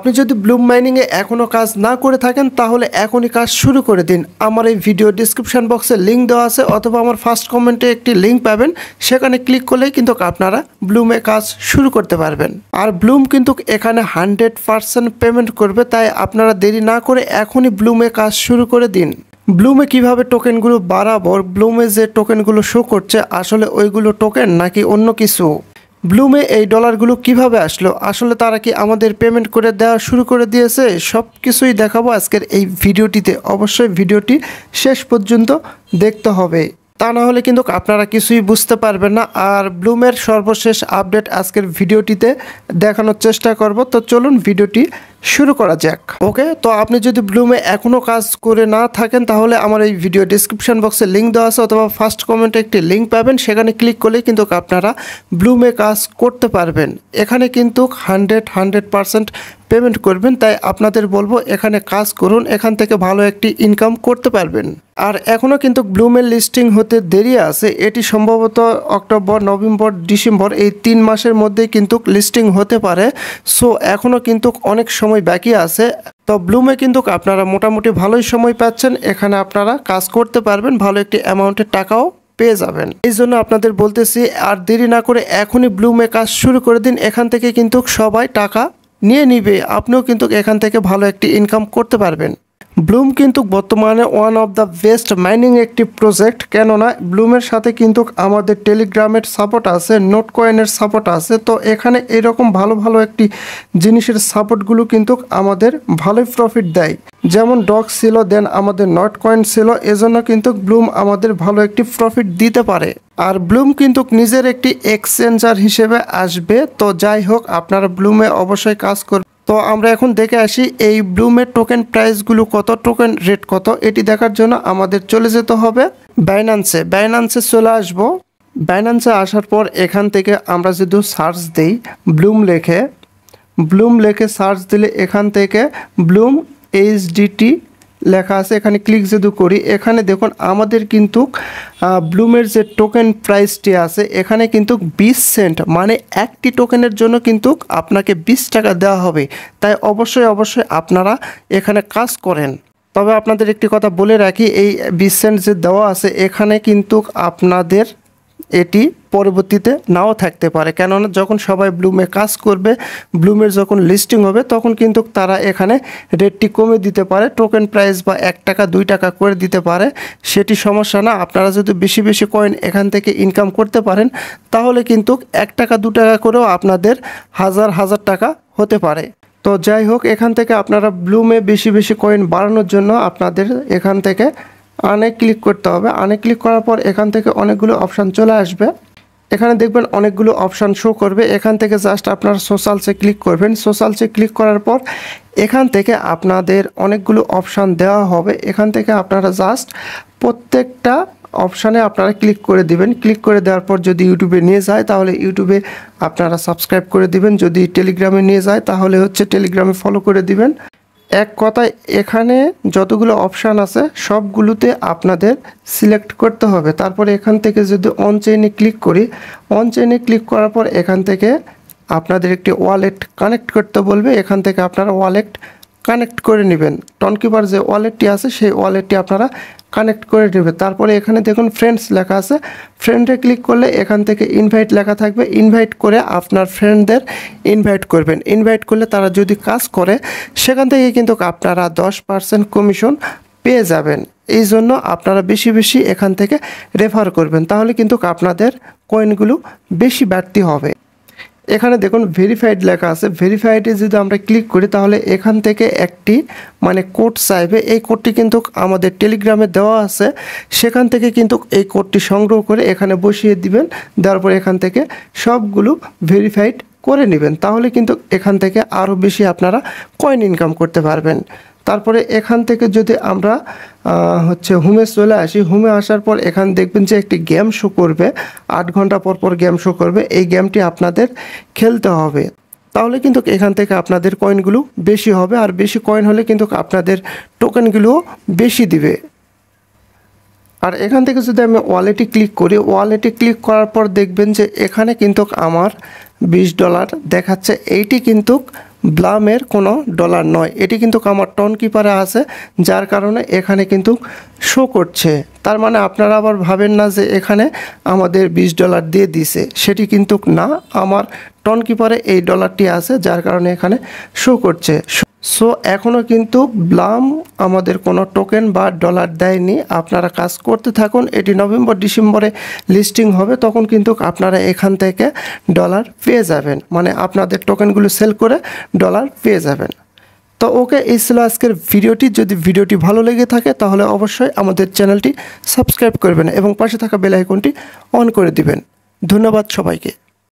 আপনি যদি ব্লুম মাইনিংয়ে এখনও কাজ না করে থাকেন তাহলে এখনই কাজ শুরু করে দিন আমার এই ভিডিও ডিসক্রিপশান বক্সে লিঙ্ক দেওয়া আছে অথবা আমার ফার্স্ট কমেন্টে একটি লিঙ্ক পাবেন সেখানে ক্লিক করলেই কিন্তু আপনারা ব্লুমে কাজ শুরু করতে পারবেন আর ব্লুম কিন্তু এখানে হান্ড্রেড পারসেন্ট পেমেন্ট করবে তাই আপনারা দেরি না করে এখনই ব্লুমে কাজ শুরু করে দিন ব্লুমে কিভাবে টোকেনগুলো বাড়াবো ব্লুমে যে টোকেনগুলো শো করছে আসলে ওইগুলো টোকেন নাকি অন্য কিছু ব্লুমে এই ডলারগুলো কিভাবে আসলো আসলে তারা কি আমাদের পেমেন্ট করে দেওয়া শুরু করে দিয়েছে সব কিছুই দেখাবো আজকের এই ভিডিওটিতে অবশ্যই ভিডিওটি শেষ পর্যন্ত দেখতে হবে তা না হলে কিন্তু আপনারা কিছুই বুঝতে পারবেন না আর ব্লুমের সর্বশেষ আপডেট আজকের ভিডিওটিতে দেখানোর চেষ্টা করব তো চলুন ভিডিওটি শুরু করা যাক ওকে তো আপনি যদি ব্লুমে এখনও কাজ করে না থাকেন তাহলে আমার এই ভিডিও ডিসক্রিপশন বক্সে লিঙ্ক দেওয়া আছে অথবা ফার্স্ট কমেন্টে একটি লিঙ্ক পাবেন সেখানে ক্লিক করলেই কিন্তু আপনারা ব্লুমে কাজ করতে পারবেন এখানে কিন্তু হান্ড্রেড হান্ড্রেড পারসেন্ট পেমেন্ট করবেন তাই আপনাদের বলবো এখানে কাজ করুন এখান থেকে ভালো একটি ইনকাম করতে পারবেন আর এখনও কিন্তু ব্লুমের লিস্টিং হতে দেরি আছে এটি সম্ভবত অক্টোবর নভেম্বর ডিসেম্বর এই তিন মাসের মধ্যে কিন্তু লিস্টিং হতে পারে সো এখনও কিন্তু অনেক সময় সময় বাকি আছে তো ব্লুমে কিন্তু আপনারা মোটামুটি ভালোই সময় পাচ্ছেন এখানে আপনারা কাজ করতে পারবেন ভালো একটি অ্যামাউন্টের টাকাও পেয়ে যাবেন এই জন্য আপনাদের বলতেছি আর দেরি না করে এখনই ব্লুমে কাজ শুরু করে দিন এখান থেকে কিন্তু সবাই টাকা নিয়ে নিবে আপনিও কিন্তু এখান থেকে ভালো একটি ইনকাম করতে পারবেন ব্লুম কিন্তু বর্তমানে one of the best mining একটি প্রজেক্ট কেননা ব্লুমের সাথে কিন্তু আমাদের টেলিগ্রামের সাপোর্ট আছে নোট কয়েনের সাপোর্ট আছে তো এখানে এরকম ভালো ভালো একটি জিনিসের সাপোর্টগুলো কিন্তু আমাদের ভালোই প্রফিট দেয় যেমন ডক ছিল দেন আমাদের নট কয়েন ছিল এজন্য কিন্তু ব্লুম আমাদের ভালো একটি প্রফিট দিতে পারে আর ব্লুম কিন্তু নিজের একটি এক্সচেঞ্জার হিসেবে আসবে তো যাই হোক আপনারা ব্লুমে অবশ্যই কাজ করবে তো আমরা এখন দেখে আসি এই ব্লুমের টোকেন প্রাইসগুলো কত টোকেন রেট কত এটি দেখার জন্য আমাদের চলে যেতে হবে বাইনান্সে বাইনান্সে চলে আসবো বাইনান্সে আসার পর এখান থেকে আমরা যদি সার্চ দিই ব্লুম লেখে ব্লুম লেখে সার্চ দিলে এখান থেকে ব্লুম এইচডিটি লেখা আছে এখানে ক্লিক যদি করি এখানে দেখুন আমাদের কিন্তু ব্লুমের যে টোকেন প্রাইসটি আছে এখানে কিন্তু বিশ সেন্ট মানে একটি টোকেনের জন্য কিন্তু আপনাকে বিশ টাকা দেওয়া হবে তাই অবশ্যই অবশ্যই আপনারা এখানে কাজ করেন তবে আপনাদের একটি কথা বলে রাখি এই বিশ সেন্ট যে দেওয়া আছে এখানে কিন্তু আপনাদের এটি পরবর্তীতে নাও থাকতে পারে কেননা যখন সবাই ব্লুমে কাজ করবে ব্লুমের যখন লিস্টিং হবে তখন কিন্তু তারা এখানে রেটটি কমে দিতে পারে টোকেন প্রাইস বা এক টাকা দুই টাকা করে দিতে পারে সেটি সমস্যা না আপনারা যদি বেশি বেশি কয়েন এখান থেকে ইনকাম করতে পারেন তাহলে কিন্তু এক টাকা দু টাকা করেও আপনাদের হাজার হাজার টাকা হতে পারে তো যাই হোক এখান থেকে আপনারা ব্লুমে বেশি বেশি কয়েন বাড়ানোর জন্য আপনাদের এখান থেকে আনে ক্লিক করতে হবে আনে ক্লিক করার পর এখান থেকে অনেকগুলো অপশান চলে আসবে এখানে দেখবেন অনেকগুলো অপশান শো করবে এখান থেকে জাস্ট আপনার সোশ্যালসে ক্লিক করবেন সোশ্যালসে ক্লিক করার পর এখান থেকে আপনাদের অনেকগুলো অপশান দেওয়া হবে এখান থেকে আপনারা জাস্ট প্রত্যেকটা অপশানে আপনারা ক্লিক করে দিবেন ক্লিক করে দেওয়ার পর যদি ইউটিউবে নিয়ে যায় তাহলে ইউটিউবে আপনারা সাবস্ক্রাইব করে দিবেন যদি টেলিগ্রামে নিয়ে যায় তাহলে হচ্ছে টেলিগ্রামে ফলো করে দিবেন এক কথায় এখানে যতগুলো অপশান আছে সবগুলোতে আপনাদের সিলেক্ট করতে হবে তারপরে এখান থেকে যদি অন চেইনে ক্লিক করি অন চেইনে ক্লিক করার পর এখান থেকে আপনাদের একটি ওয়ালেট কানেক্ট করতে বলবে এখান থেকে আপনারা ওয়ালেট কানেক্ট করে নেবেন টনকিপার যে ওয়ালেটটি আছে সেই ওয়ালেটটি আপনারা কানেক্ট করে নেবেন তারপরে এখানে দেখুন ফ্রেন্ডস লেখা আছে ফ্রেন্ডে ক্লিক করলে এখান থেকে ইনভাইট লেখা থাকবে ইনভাইট করে আপনার ফ্রেন্ডদের ইনভাইট করবেন ইনভাইট করলে তারা যদি কাজ করে সেখান থেকে কিন্তু আপনারা দশ পার্সেন্ট কমিশন পেয়ে যাবেন এই জন্য আপনারা বেশি বেশি এখান থেকে রেফার করবেন তাহলে কিন্তু আপনাদের কয়েনগুলো বেশি বাড়তি হবে এখানে দেখুন ভেরিফাইড লেখা আছে ভেরিফাইডে যদি আমরা ক্লিক করি তাহলে এখান থেকে একটি মানে কোড চাইবে এই কোডটি কিন্তু আমাদের টেলিগ্রামে দেওয়া আছে সেখান থেকে কিন্তু এই কোডটি সংগ্রহ করে এখানে বসিয়ে দিবেন তারপর এখান থেকে সবগুলো ভেরিফাইড করে নেবেন তাহলে কিন্তু এখান থেকে আরও বেশি আপনারা কয়েন ইনকাম করতে পারবেন তারপরে এখান থেকে যদি আমরা হচ্ছে হোমে চলে আসি হোমে আসার পর এখান দেখবেন যে একটি গেম শো করবে আট ঘন্টা পর পর গেম শো করবে এই গেমটি আপনাদের খেলতে হবে তাহলে কিন্তু এখান থেকে আপনাদের কয়েনগুলো বেশি হবে আর বেশি কয়েন হলে কিন্তু আপনাদের টোকেনগুলোও বেশি দিবে আর এখান থেকে যদি আমি ওয়ালেটে ক্লিক করি ওয়ালেটে ক্লিক করার পর দেখবেন যে এখানে কিন্তু আমার বিশ ডলার দেখাচ্ছে এইটি কিন্তু ব্লামের কোনো ডলার নয় এটি কিন্তু আমার টন কিপারে আছে যার কারণে এখানে কিন্তু শো করছে তার মানে আপনারা আবার ভাবেন না যে এখানে আমাদের বিশ ডলার দিয়ে দিছে সেটি কিন্তু না আমার টন কিপারে এই ডলারটি আছে যার কারণে এখানে শো করছে সো এখনও কিন্তু ব্লাম আমাদের কোনো টোকেন বা ডলার দেয়নি আপনারা কাজ করতে থাকুন এটি নভেম্বর ডিসেম্বরে লিস্টিং হবে তখন কিন্তু আপনারা এখান থেকে ডলার পেয়ে যাবেন মানে আপনাদের টোকেনগুলো সেল করে ডলার পেয়ে যাবেন তো ওকে এই ছিল আজকের ভিডিওটি যদি ভিডিওটি ভালো লেগে থাকে তাহলে অবশ্যই আমাদের চ্যানেলটি সাবস্ক্রাইব করবেন এবং পাশে থাকা বেলাইকনটি অন করে দিবেন ধন্যবাদ সবাইকে